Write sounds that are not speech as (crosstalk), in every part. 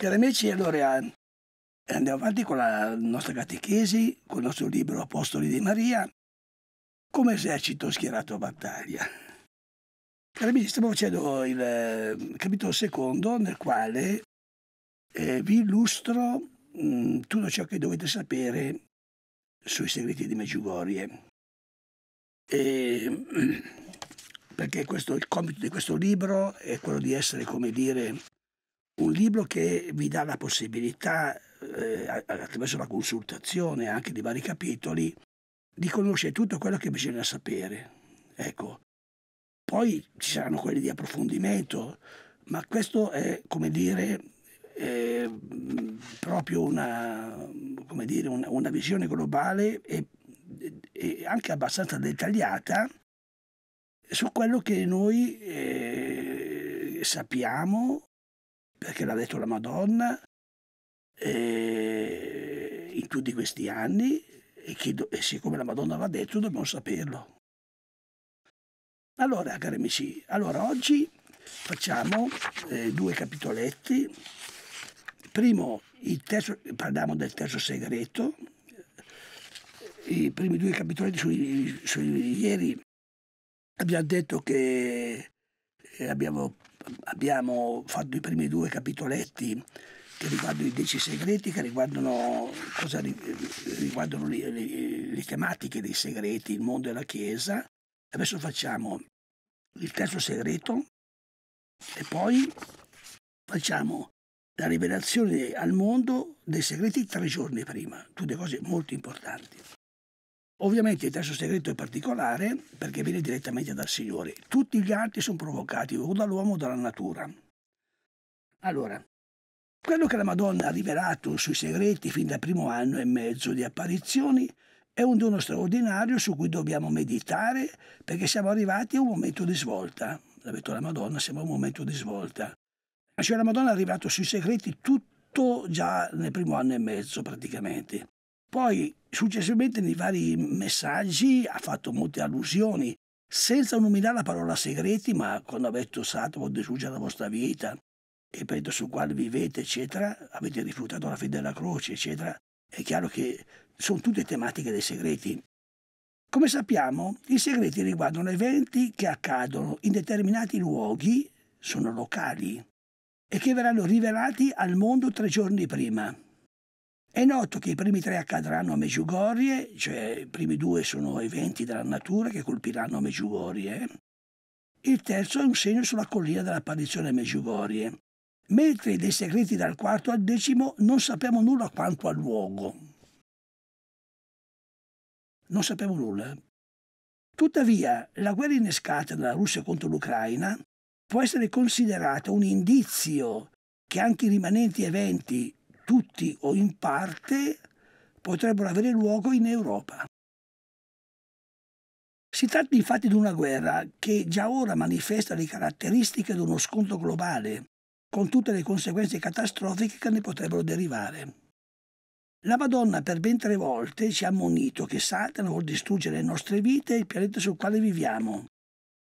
Cari amici, allora eh, andiamo avanti con la nostra catechesi, con il nostro libro Apostoli di Maria, come esercito schierato a battaglia. Cari amici, stiamo facendo il eh, capitolo secondo nel quale eh, vi illustro mh, mm, tutto ciò che dovete sapere sui segreti di Meggiugorie. E, (clears throat) perché questo, il compito di questo libro è quello di essere, come dire, un libro che vi dà la possibilità, eh, attraverso la consultazione anche di vari capitoli, di conoscere tutto quello che bisogna sapere. Ecco. Poi ci saranno quelli di approfondimento, ma questo è, come dire, è mm, proprio una, come dire, una, una visione globale e, e, anche abbastanza dettagliata su quello che noi eh, sappiamo perché l'ha detto la Madonna eh, in tutti questi anni e, che, e siccome la Madonna l'ha detto dobbiamo saperlo. Allora, cari amici, allora oggi facciamo eh, due capitoletti. Primo, terzo, parliamo del terzo segreto. I primi due capitoletti sui, sui ieri abbiamo detto che eh, abbiamo abbiamo fatto i primi due capitoletti che riguardano i dieci segreti, che riguardano, cosa, riguardano le, le, le, tematiche dei segreti, il mondo e la Chiesa. Adesso facciamo il terzo segreto e poi facciamo la rivelazione al mondo dei segreti tre giorni prima, tutte cose molto importanti. Ovviamente il terzo segreto è particolare perché viene direttamente dal Signore. Tutti gli altri sono provocati o dall'uomo o dalla natura. Allora, quello che la Madonna ha rivelato sui segreti fin dal primo anno e mezzo di apparizioni è un dono straordinario su cui dobbiamo meditare perché siamo arrivati a un momento di svolta. La detto la Madonna, siamo a un momento di svolta. Cioè la Madonna è arrivata sui segreti tutto già nel primo anno e mezzo praticamente. Poi successivamente nei vari messaggi ha fatto molte allusioni, senza nominare la parola segreti, ma quando avete usato quando desugia la vostra vita, e prendo sul quale vivete, eccetera, avete rifiutato la fede della croce, eccetera, è chiaro che sono tutte tematiche dei segreti. Come sappiamo, i segreti riguardano eventi che accadono in determinati luoghi, sono locali, e che verranno rivelati al mondo tre giorni prima. È noto che i primi tre accadranno a Meggiugorie, cioè i primi due sono eventi della natura che colpiranno Meggiugorie. Il terzo è un segno sulla collina dell'apparizione a Meggiugorie. Mentre dei segreti dal quarto al decimo non sappiamo nulla quanto al luogo. Non sappiamo nulla. Tuttavia, la guerra innescata dalla Russia contro l'Ucraina può essere considerata un indizio che anche i rimanenti eventi tutti o in parte potrebbero avere luogo in Europa. Si tratta infatti di una guerra che già ora manifesta le caratteristiche di uno scontro globale, con tutte le conseguenze catastrofiche che ne potrebbero derivare. La Madonna per ben tre volte ci ha ammonito che Satana vuol distruggere le nostre vite e il pianeta sul quale viviamo.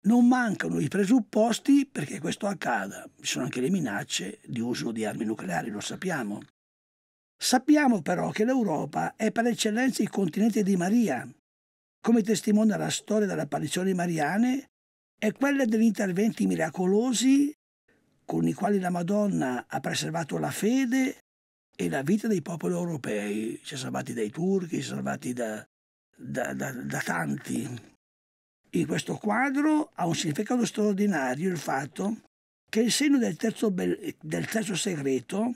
Non mancano i presupposti perché questo accada. Ci sono anche le minacce di uso di armi nucleari, lo sappiamo. Sappiamo però che l'Europa è per eccellenza il continente di Maria, come testimonia la storia delle apparizioni mariane e quella degli interventi miracolosi con i quali la Madonna ha preservato la fede e la vita dei popoli europei. Ci sono salvati dai turchi, ci sono salvati da, da, da, da tanti. In questo quadro ha un significato straordinario il fatto che il segno del terzo, del terzo segreto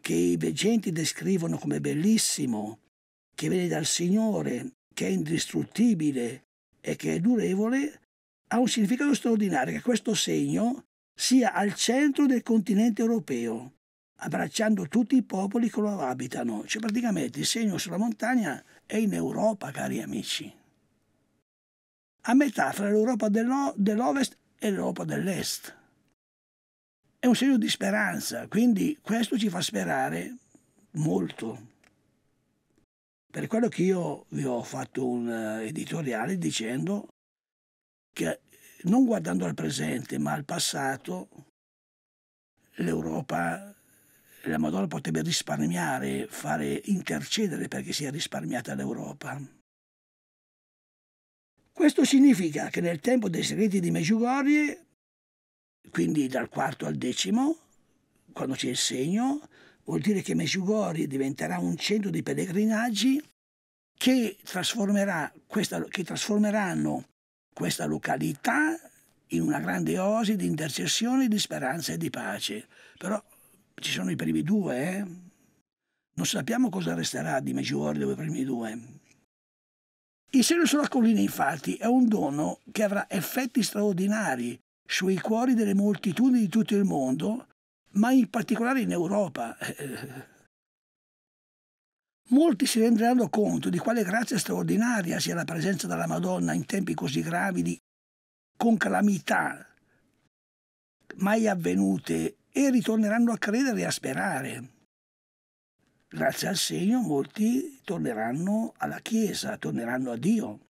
che i veggenti descrivono come bellissimo, che viene dal Signore, che è indistruttibile e che è durevole, ha un significato straordinario che questo segno sia al centro del continente europeo, abbracciando tutti i popoli che lo abitano. Cioè praticamente il segno sulla montagna è in Europa, cari amici. A metà fra l'Europa dell'Ovest e l'Europa dell'Est è un segno di speranza, quindi questo ci fa sperare molto. Per quello che io vi ho fatto un eh, editoriale dicendo che non guardando al presente ma al passato l'Europa, la Madonna potrebbe risparmiare, fare intercedere perché sia risparmiata l'Europa. Questo significa che nel tempo dei segreti di Meggiugorie quindi dal quarto al decimo, quando c'è il segno, vuol dire che Meshugori diventerà un centro di pellegrinaggi che, trasformerà questa, che trasformeranno questa località in una grande osi di intercessione, di speranza e di pace. Però ci sono i primi due, eh? Non sappiamo cosa resterà di Meggiore dopo i primi due. Il segno sulla collina, infatti, è un dono che avrà effetti straordinari sui cuori delle moltitudini di tutto il mondo, ma in particolare in Europa. (laughs) Molti si renderanno conto di quale grazia straordinaria sia la presenza della Madonna in tempi così gravidi, con calamità mai avvenute, e ritorneranno a credere e a sperare. Grazie al segno molti torneranno alla Chiesa, torneranno a Dio.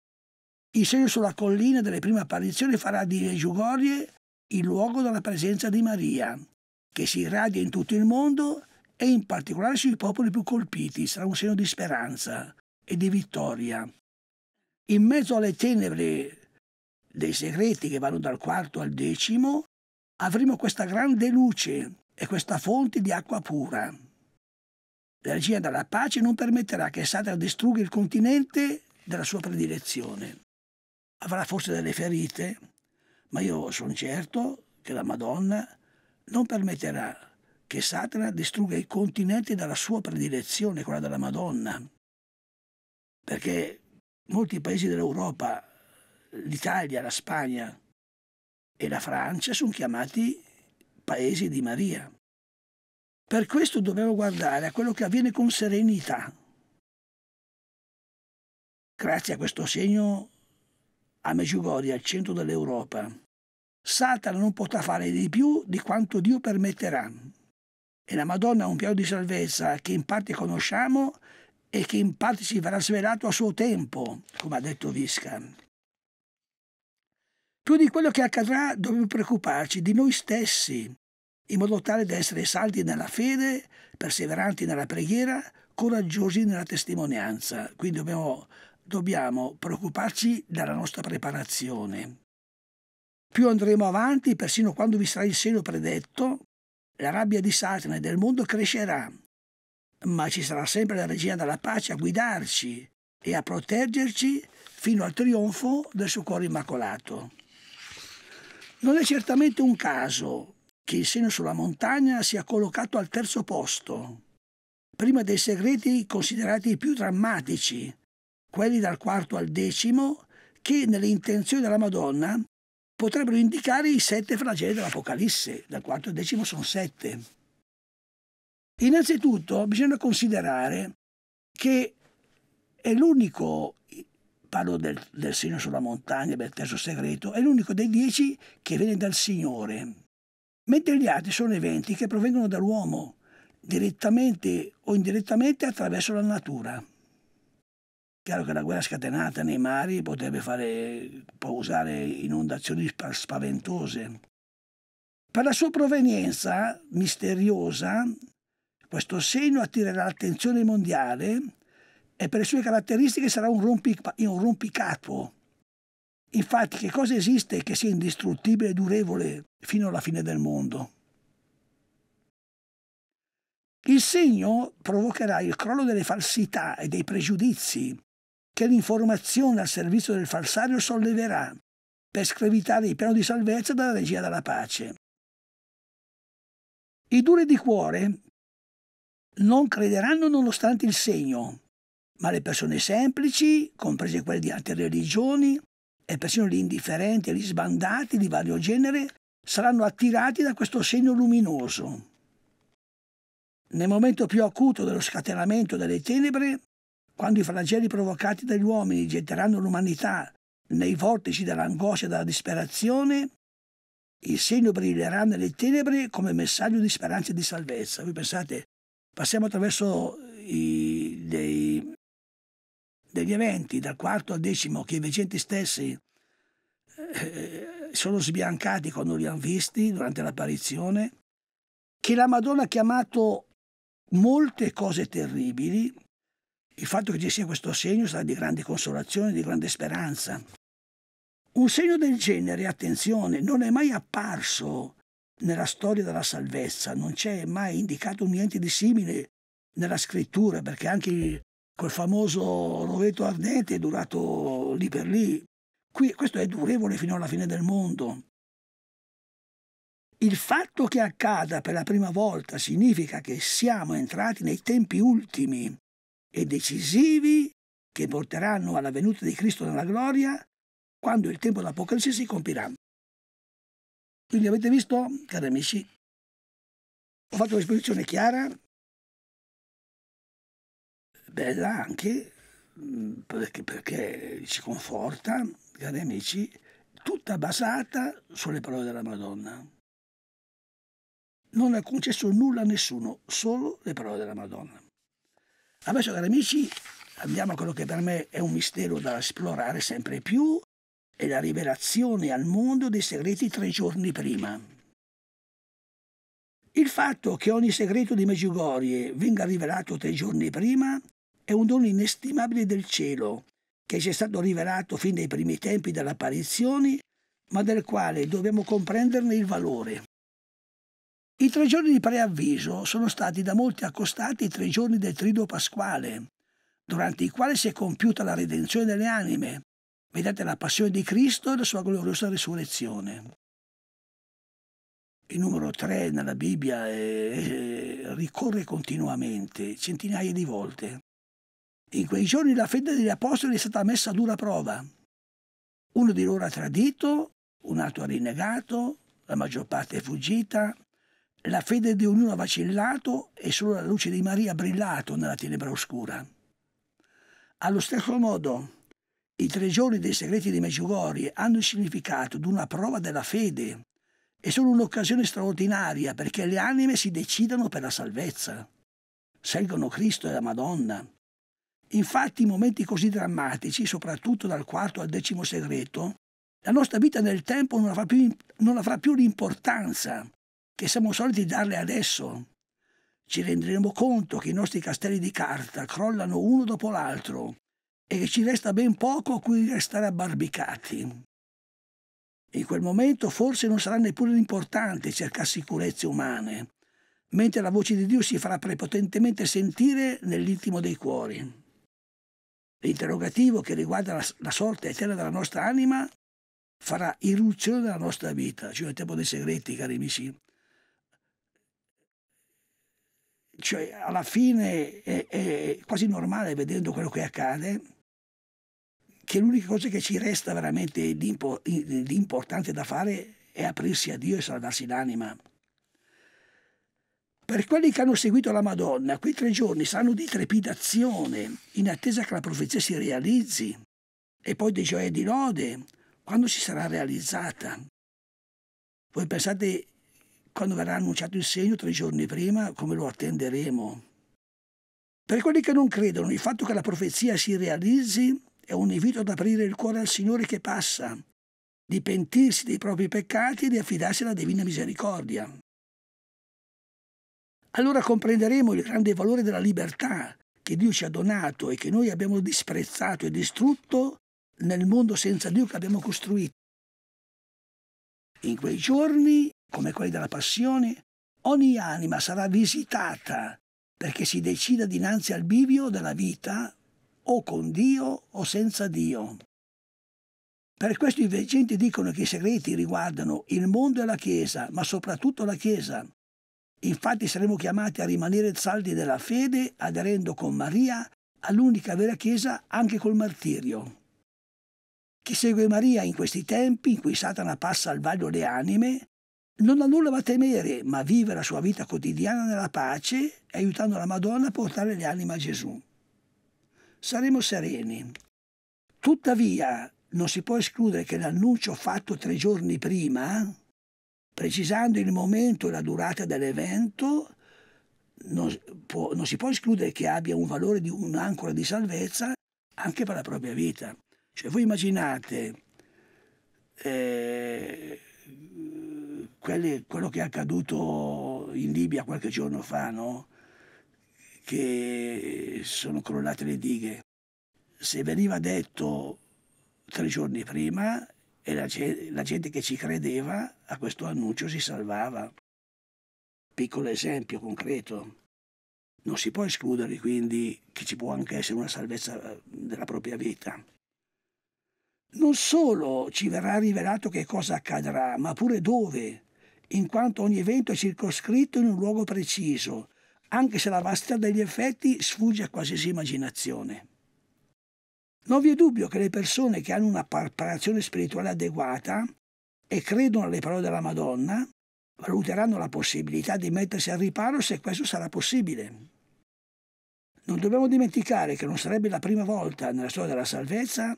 Il segno sulla collina delle prime apparizioni farà di Giugorie il luogo della presenza di Maria, che si irradia in tutto il mondo e in particolare sui popoli più colpiti. Sarà un segno di speranza e di vittoria. In mezzo alle tenebre dei segreti che vanno dal quarto al decimo, avremo questa grande luce e questa fonte di acqua pura. La regina della pace non permetterà che Satana distrugga il continente della sua predilezione avrà forse delle ferite, ma io sono certo che la Madonna non permetterà che Satana distrugga i continenti dalla sua predilezione, quella della Madonna. Perché molti paesi dell'Europa, l'Italia, la Spagna e la Francia, sono chiamati paesi di Maria. Per questo dobbiamo guardare a quello che avviene con serenità. Grazie a questo segno a Meggiugorie, al centro dell'Europa. Satana non potrà fare di più di quanto Dio permetterà. E la Madonna ha un piano di salvezza che in parte conosciamo e che in parte ci verrà svelato a suo tempo, come ha detto Visca. Più di quello che accadrà dobbiamo preoccuparci di noi stessi, in modo tale da essere saldi nella fede, perseveranti nella preghiera, coraggiosi nella testimonianza. Quindi dobbiamo dobbiamo preoccuparci della nostra preparazione. Più andremo avanti, persino quando vi sarà il seno predetto, la rabbia di Satana e del mondo crescerà, ma ci sarà sempre la regina della pace a guidarci e a proteggerci fino al trionfo del suo cuore immacolato. Non è certamente un caso che il seno sulla montagna sia collocato al terzo posto, prima dei segreti considerati i più drammatici, quelli dal quarto al decimo, che nelle intenzioni della Madonna potrebbero indicare i sette flagelli dell'Apocalisse, dal quarto al decimo sono sette. Innanzitutto bisogna considerare che è l'unico, parlo del, del segno sulla montagna, del terzo segreto, è l'unico dei dieci che viene dal Signore, mentre gli altri sono eventi che provengono dall'uomo, direttamente o indirettamente attraverso la natura. Chiaro che la guerra scatenata nei mari potrebbe fare causare inondazioni spaventose. Per la sua provenienza misteriosa, questo segno attirerà l'attenzione mondiale e per le sue caratteristiche sarà un, rompic un rompicapo. Infatti, che cosa esiste che sia indistruttibile e durevole fino alla fine del mondo? Il segno provocherà il crollo delle falsità e dei pregiudizi che l'informazione al servizio del falsario solleverà per screvitare il piano di salvezza dalla regia della pace. I duri di cuore non crederanno nonostante il segno, ma le persone semplici, comprese quelle di altre religioni, e persino gli indifferenti e gli sbandati di vario genere, saranno attirati da questo segno luminoso. Nel momento più acuto dello scatenamento delle tenebre, quando i flagelli provocati dagli uomini getteranno l'umanità nei vortici dell'angoscia e della disperazione, il segno brillerà nelle tenebre come messaggio di speranza e di salvezza. Voi pensate, passiamo attraverso eh, i, dei, degli eventi dal quarto al decimo che i vecenti stessi eh, sono sbiancati quando li hanno visti durante l'apparizione, che la Madonna ha chiamato molte cose terribili, il fatto che ci sia questo segno sarà di grande consolazione, di grande speranza. Un segno del genere, attenzione, non è mai apparso nella storia della salvezza, non c'è mai indicato niente di simile nella scrittura, perché anche quel famoso roveto ardente è durato lì per lì. Qui, questo è durevole fino alla fine del mondo. Il fatto che accada per la prima volta significa che siamo entrati nei tempi ultimi, e decisivi che porteranno alla venuta di Cristo nella gloria quando il tempo dell'Apocalisse si compirà. Quindi avete visto, cari amici, ho fatto un'esposizione chiara, bella anche, perché, perché ci conforta, cari amici, tutta basata sulle parole della Madonna. Non è concesso nulla a nessuno, solo le parole della Madonna. Adesso, cari amici, andiamo a quello che per me è un mistero da esplorare sempre più, è la rivelazione al mondo dei segreti tre giorni prima. Il fatto che ogni segreto di Meggiugorie venga rivelato tre giorni prima è un dono inestimabile del cielo, che ci è stato rivelato fin dai primi tempi delle apparizioni, ma del quale dobbiamo comprenderne il valore. I tre giorni di preavviso sono stati da molti accostati i tre giorni del Trido Pasquale, durante i quali si è compiuta la redenzione delle anime, vedete la passione di Cristo e la sua gloriosa risurrezione. Il numero 3 nella Bibbia è... Eh, eh, ricorre continuamente, centinaia di volte. In quei giorni la fede degli apostoli è stata messa a dura prova. Uno di loro ha tradito, un altro ha rinnegato, la maggior parte è fuggita, la fede di ognuno ha vacillato e solo la luce di Maria ha brillato nella tenebra oscura. Allo stesso modo, i tre giorni dei segreti di Meggiugorie hanno il significato di una prova della fede e sono un'occasione straordinaria perché le anime si decidano per la salvezza. Seguono Cristo e la Madonna. Infatti, in momenti così drammatici, soprattutto dal quarto al decimo segreto, la nostra vita nel tempo non avrà più, non avrà più l'importanza che siamo soliti darle adesso. Ci renderemo conto che i nostri castelli di carta crollano uno dopo l'altro e che ci resta ben poco a cui restare abbarbicati. In quel momento forse non sarà neppure importante cercare sicurezze umane, mentre la voce di Dio si farà prepotentemente sentire nell'intimo dei cuori. L'interrogativo che riguarda la, la sorte eterna della nostra anima farà irruzione della nostra vita, Ci cioè il tempo dei segreti, cari amici, cioè, alla fine è, è quasi normale vedendo quello che accade, che l'unica cosa che ci resta veramente di, impo importante da fare è aprirsi a Dio e salvarsi l'anima. Per quelli che hanno seguito la Madonna, quei tre giorni saranno di trepidazione, in attesa che la profezia si realizzi, e poi di gioia e di lode, quando si sarà realizzata. Voi pensate quando verrà annunciato il segno tre giorni prima, come lo attenderemo? Per quelli che non credono, il fatto che la profezia si realizzi è un invito ad aprire il cuore al Signore che passa, di pentirsi dei propri peccati e di affidarsi alla divina misericordia. Allora comprenderemo il grande valore della libertà che Dio ci ha donato e che noi abbiamo disprezzato e distrutto nel mondo senza Dio che abbiamo costruito. In quei giorni come quelli della passione, ogni anima sarà visitata perché si decida dinanzi al bivio della vita o con Dio o senza Dio. Per questo i veggenti dicono che i segreti riguardano il mondo e la Chiesa, ma soprattutto la Chiesa. Infatti saremo chiamati a rimanere saldi della fede, aderendo con Maria all'unica vera Chiesa anche col martirio. Chi segue Maria in questi tempi in cui Satana passa al vaglio le anime non ha nulla da temere, ma vive la sua vita quotidiana nella pace, aiutando la Madonna a portare le anime a Gesù. Saremo sereni. Tuttavia, non si può escludere che l'annuncio fatto tre giorni prima, precisando il momento e la durata dell'evento, non, può, non si può escludere che abbia un valore di un'ancora di salvezza anche per la propria vita. Cioè voi immaginate eh, quelle, quello che è accaduto in Libia qualche giorno fa, no? che sono crollate le dighe. Se veniva detto tre giorni prima, e la, la gente che ci credeva a questo annuncio si salvava. Piccolo esempio concreto. Non si può escludere quindi che ci può anche essere una salvezza della propria vita. Non solo ci verrà rivelato che cosa accadrà, ma pure dove in quanto ogni evento è circoscritto in un luogo preciso, anche se la vastità degli effetti sfugge a qualsiasi immaginazione. Non vi è dubbio che le persone che hanno una preparazione spirituale adeguata e credono alle parole della Madonna valuteranno la possibilità di mettersi al riparo se questo sarà possibile. Non dobbiamo dimenticare che non sarebbe la prima volta nella storia della salvezza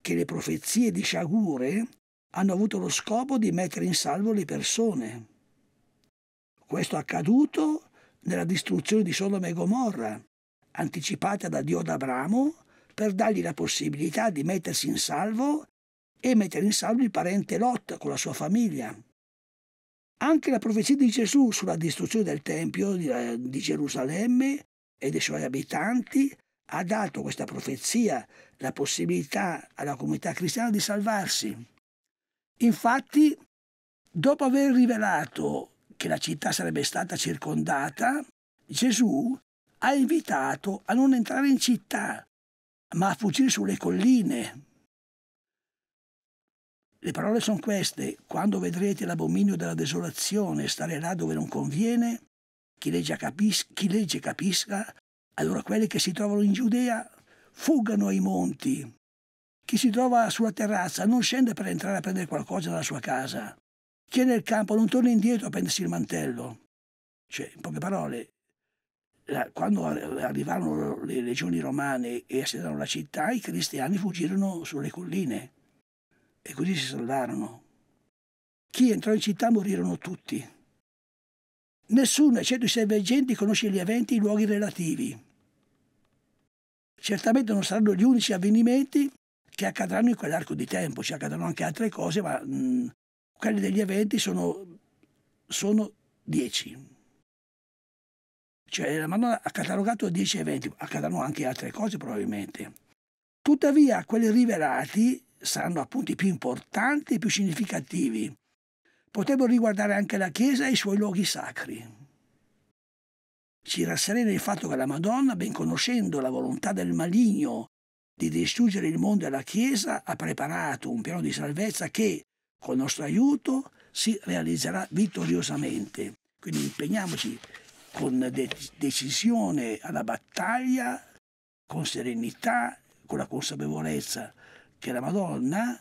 che le profezie di sciagure hanno avuto lo scopo di mettere in salvo le persone. Questo è accaduto nella distruzione di Sodoma e Gomorra, anticipata da Dio ad Abramo, per dargli la possibilità di mettersi in salvo e mettere in salvo il parente Lot con la sua famiglia. Anche la profezia di Gesù sulla distruzione del Tempio di eh, Gerusalemme e dei suoi abitanti ha dato questa profezia la possibilità alla comunità cristiana di salvarsi. Infatti, dopo aver rivelato che la città sarebbe stata circondata, Gesù ha invitato a non entrare in città, ma a fuggire sulle colline. Le parole sono queste, quando vedrete l'abominio della desolazione stare là dove non conviene, chi legge, capis- chi legge capisca, allora quelli che si trovano in Giudea fuggano ai monti, chi si trova sulla terrazza non scende per entrare a prendere qualcosa dalla sua casa. Chi è nel campo non torna indietro a prendersi il mantello. Cioè, in poche parole, quando arrivarono le legioni romane e assediarono la città, i cristiani fuggirono sulle colline e così si salvarono. Chi entrò in città morirono tutti. Nessuno, eccetto i servegenti, conosce gli eventi e i luoghi relativi. Certamente non saranno gli unici avvenimenti che accadranno in quell'arco di tempo, ci accadranno anche altre cose, ma mh, mm, quelli degli eventi sono, sono 10. Cioè la Madonna ha catalogato dieci eventi, accadranno anche altre cose probabilmente. Tuttavia quelli rivelati saranno appunto i più importanti e più significativi. Potrebbero riguardare anche la Chiesa e i suoi luoghi sacri. Ci rasserena il fatto che la Madonna, ben conoscendo la volontà del maligno di distruggere il mondo e la Chiesa, ha preparato un piano di salvezza che, col nostro aiuto, si realizzerà vittoriosamente. Quindi impegniamoci con de decisione alla battaglia, con serenità, con la consapevolezza che la Madonna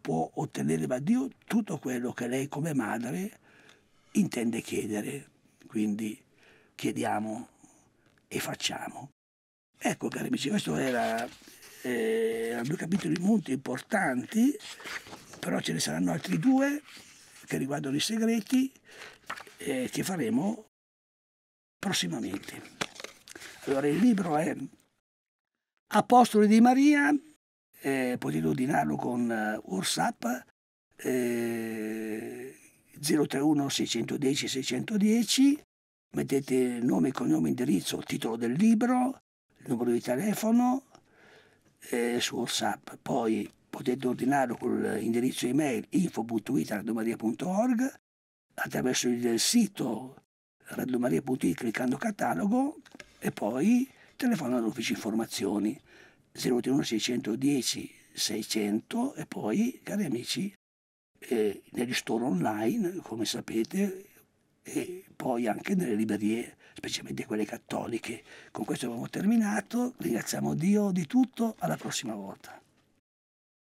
può ottenere da Dio tutto quello che lei come madre intende chiedere. Quindi chiediamo e facciamo. Ecco, cari amici, questo era, eh, erano due capitoli molto importanti, però ce ne saranno altri due che riguardano i segreti eh, che faremo prossimamente. Allora, il libro è Apostoli di Maria, eh, potete ordinarlo con eh, WhatsApp eh, 031 610 610, mettete nome, cognome, indirizzo, titolo del libro, il numero di telefono eh, su WhatsApp. Poi potete ordinarlo con l'indirizzo email info.itaradiomaria.org attraverso il sito radiomaria.it cliccando catalogo e poi telefono all'ufficio informazioni 081 610 600 e poi cari amici eh, negli store online come sapete e poi anche nelle librerie specialmente quelle cattoliche. Con questo abbiamo terminato, ringraziamo Dio di tutto, alla prossima volta.